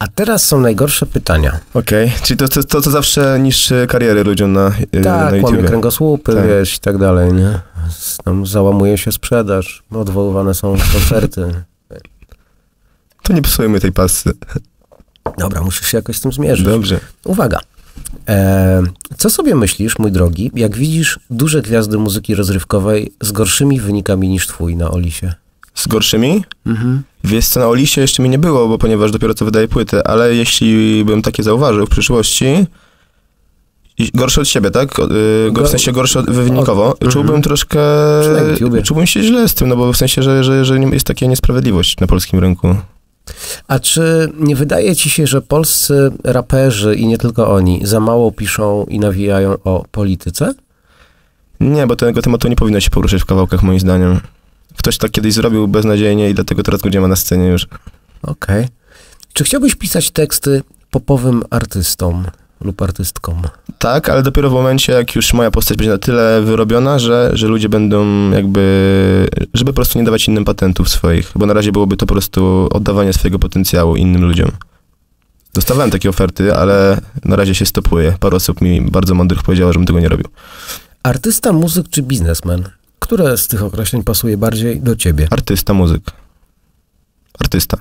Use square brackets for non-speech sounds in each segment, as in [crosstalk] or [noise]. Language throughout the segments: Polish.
A teraz są najgorsze pytania. Okej, okay. czyli to, to, to, to zawsze niszczy karierę ludziom na, y, tak, na YouTube. Tak, kręgosłupy, tak. wiesz, i tak dalej, nie? Tam załamuje się sprzedaż, odwoływane są koncerty. To nie psujmy tej pasy. Dobra, musisz się jakoś z tym zmierzyć. Dobrze. Uwaga. E, co sobie myślisz, mój drogi, jak widzisz duże gwiazdy muzyki rozrywkowej z gorszymi wynikami niż twój na Olisie? z gorszymi. Mhm. Więc co na Olisie jeszcze mi nie było, bo ponieważ dopiero co wydaje płytę, ale jeśli bym takie zauważył w przyszłości, gorsze od siebie, tak? Y, w sensie gorsze od, wynikowo. Od, mhm. czułbym mm. troszkę... Czułbym się źle z tym, no bo w sensie, że, że, że jest taka niesprawiedliwość na polskim rynku. A czy nie wydaje ci się, że polscy raperzy i nie tylko oni za mało piszą i nawijają o polityce? Nie, bo tego tematu nie powinno się poruszać w kawałkach, moim zdaniem ktoś tak kiedyś zrobił beznadziejnie i dlatego teraz go ma na scenie już. Okej. Okay. Czy chciałbyś pisać teksty popowym artystom lub artystkom? Tak, ale dopiero w momencie, jak już moja postać będzie na tyle wyrobiona, że, że ludzie będą jakby, żeby po prostu nie dawać innym patentów swoich, bo na razie byłoby to po prostu oddawanie swojego potencjału innym ludziom. Dostawałem takie oferty, ale na razie się stopuje. Parę osób mi bardzo mądrych powiedziało, żebym tego nie robił. Artysta, muzyk czy biznesmen? Które z tych określeń pasuje bardziej do ciebie? Artysta, muzyk. Artysta.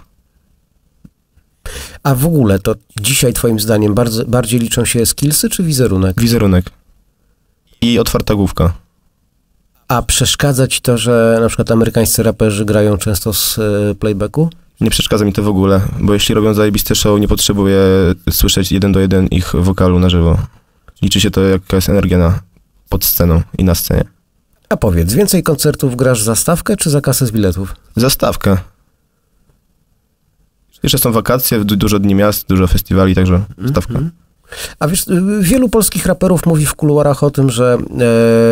A w ogóle to dzisiaj twoim zdaniem bardzo, bardziej liczą się skillsy czy wizerunek? Wizerunek. I otwarta główka. A przeszkadza ci to, że na przykład amerykańscy raperzy grają często z e, playbacku? Nie przeszkadza mi to w ogóle, bo jeśli robią zajebiste show, nie potrzebuję słyszeć jeden do jeden ich wokalu na żywo. Liczy się to, jaka jest energia na, pod sceną i na scenie. A powiedz, więcej koncertów grasz za stawkę czy za kasę z biletów? Za stawkę. Jeszcze są wakacje, dużo dni miast, dużo festiwali, także mhm. stawka. Mm -hmm. A wiesz, y, y, wielu polskich raperów mówi w kuluarach o tym, że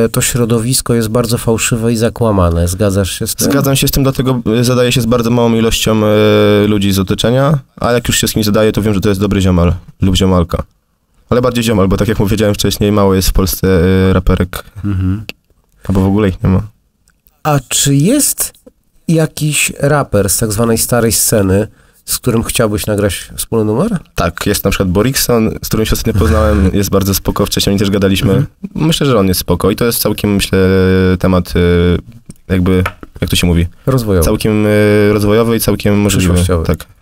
e, to środowisko jest bardzo fałszywe i zakłamane. Zgadzasz się z tym? Zgadzam się z tym, dlatego y, zadaję się z bardzo małą ilością e, ludzi z otoczenia, a jak już się z kim zadaję, to wiem, że to jest dobry ziomal lub ziomalka. Ale bardziej ziomal, bo tak jak powiedziałem wcześniej, mało jest w Polsce e, raperek. Mhm. Albo w ogóle ich nie ma. A czy jest jakiś raper z tak zwanej starej sceny, z którym chciałbyś nagrać wspólny numer? Tak, jest na przykład Borikson, z którym się ostatnio poznałem, [laughs] jest bardzo spoko, wcześniej też gadaliśmy. Mhm. Myślę, że on jest spoko i to jest całkiem, myślę, temat y, jakby, jak to się mówi? Rozwojowy. Całkiem y, rozwojowy i całkiem możliwy. Tak.